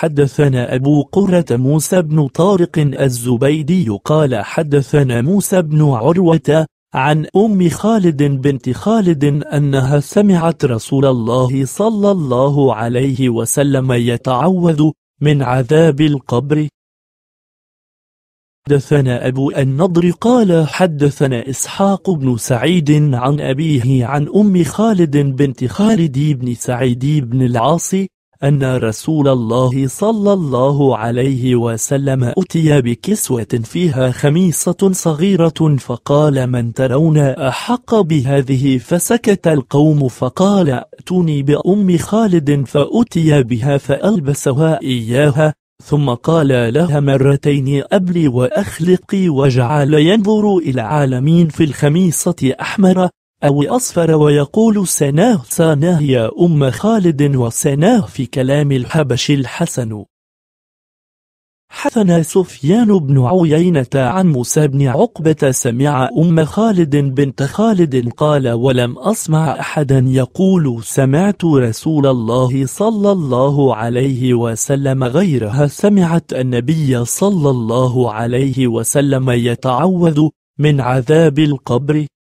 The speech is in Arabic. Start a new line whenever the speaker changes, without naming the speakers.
حدثنا أبو قرة موسى بن طارق الزبيدي قال حدثنا موسى بن عروة عن أم خالد بنت خالد أنها سمعت رسول الله صلى الله عليه وسلم يتعوذ من عذاب القبر حدثنا أبو النضر قال حدثنا إسحاق بن سعيد عن أبيه عن أم خالد بنت خالد بن سعيد بن العاص أن رسول الله صلى الله عليه وسلم أتي بكسوة فيها خميصة صغيرة فقال من ترون أحق بهذه فسكت القوم فقال أتوني بأم خالد فأتي بها فألبسها إياها ثم قال لها مرتين أبلي وأخلقي وجعل ينظر إلى عالمين في الخميصة أحمر أو أصفر ويقول سناه سناه يا أم خالد وسناه في كلام الحبش الحسن حثنا سفيان بن عيينة عن موسى بن عقبة سمع أم خالد بنت خالد قال ولم أسمع أحدا يقول سمعت رسول الله صلى الله عليه وسلم غيرها سمعت النبي صلى الله عليه وسلم يتعوذ من عذاب القبر